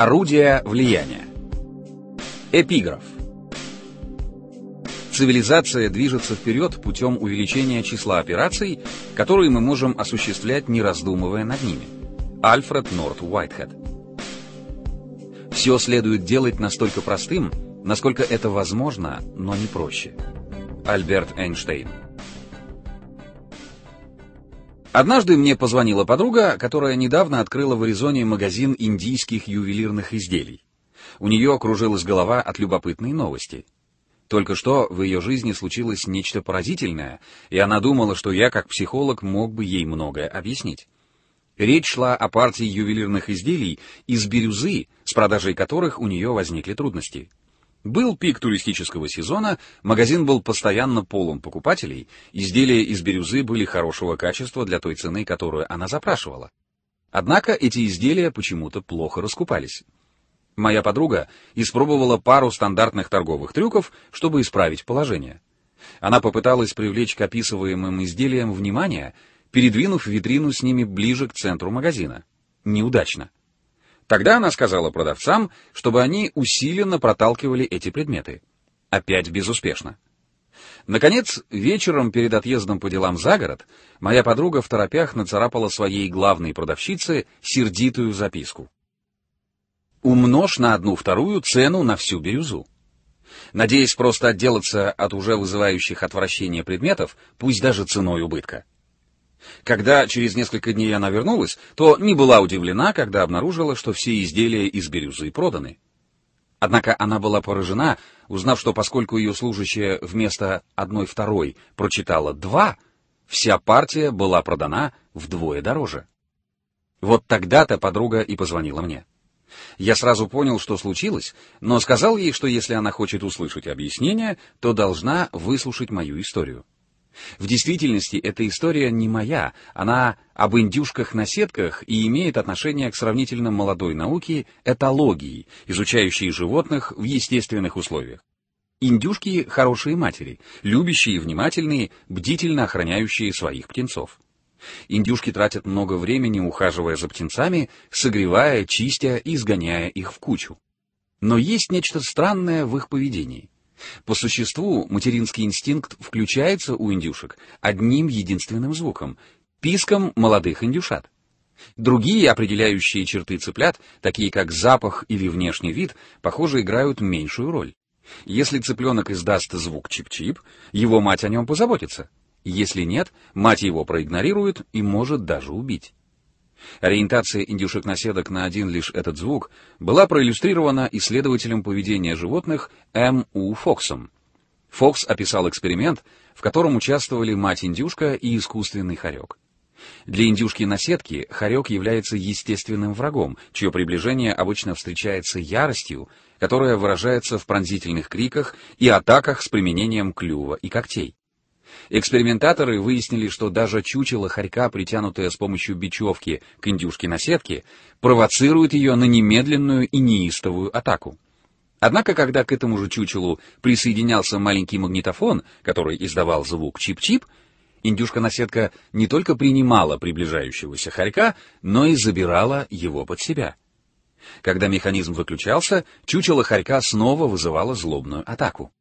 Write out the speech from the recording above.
Орудия влияния. Эпиграф. Цивилизация движется вперед путем увеличения числа операций, которые мы можем осуществлять, не раздумывая над ними. Альфред Норт Уайтхед. Все следует делать настолько простым, насколько это возможно, но не проще. Альберт Эйнштейн. Однажды мне позвонила подруга, которая недавно открыла в Аризоне магазин индийских ювелирных изделий. У нее кружилась голова от любопытной новости. Только что в ее жизни случилось нечто поразительное, и она думала, что я, как психолог, мог бы ей многое объяснить. Речь шла о партии ювелирных изделий из бирюзы, с продажей которых у нее возникли трудности. Был пик туристического сезона, магазин был постоянно полон покупателей, изделия из бирюзы были хорошего качества для той цены, которую она запрашивала. Однако эти изделия почему-то плохо раскупались. Моя подруга испробовала пару стандартных торговых трюков, чтобы исправить положение. Она попыталась привлечь к описываемым изделиям внимание, передвинув витрину с ними ближе к центру магазина. Неудачно. Тогда она сказала продавцам, чтобы они усиленно проталкивали эти предметы. Опять безуспешно. Наконец, вечером перед отъездом по делам за город, моя подруга в торопях нацарапала своей главной продавщице сердитую записку. «Умножь на одну вторую цену на всю бирюзу». Надеясь просто отделаться от уже вызывающих отвращение предметов, пусть даже ценой убытка. Когда через несколько дней она вернулась, то не была удивлена, когда обнаружила, что все изделия из бирюзы проданы. Однако она была поражена, узнав, что поскольку ее служащая вместо одной второй прочитала «два», вся партия была продана вдвое дороже. Вот тогда-то подруга и позвонила мне. Я сразу понял, что случилось, но сказал ей, что если она хочет услышать объяснение, то должна выслушать мою историю. В действительности эта история не моя, она об индюшках на сетках и имеет отношение к сравнительно молодой науке этологии, изучающей животных в естественных условиях. Индюшки — хорошие матери, любящие и внимательные, бдительно охраняющие своих птенцов. Индюшки тратят много времени, ухаживая за птенцами, согревая, чистя и сгоняя их в кучу. Но есть нечто странное в их поведении — по существу материнский инстинкт включается у индюшек одним единственным звуком — писком молодых индюшат. Другие определяющие черты цыплят, такие как запах или внешний вид, похоже, играют меньшую роль. Если цыпленок издаст звук чип-чип, его мать о нем позаботится. Если нет, мать его проигнорирует и может даже убить. Ориентация индюшек-наседок на один лишь этот звук была проиллюстрирована исследователем поведения животных М. У. Фоксом. Фокс описал эксперимент, в котором участвовали мать-индюшка и искусственный хорек. Для индюшки-наседки хорек является естественным врагом, чье приближение обычно встречается яростью, которая выражается в пронзительных криках и атаках с применением клюва и когтей. Экспериментаторы выяснили, что даже чучело хорька, притянутое с помощью бечевки к индюшке на сетке, провоцирует ее на немедленную и неистовую атаку. Однако, когда к этому же чучелу присоединялся маленький магнитофон, который издавал звук чип-чип, индюшка-наседка не только принимала приближающегося хорька, но и забирала его под себя. Когда механизм выключался, чучело хорька снова вызывало злобную атаку.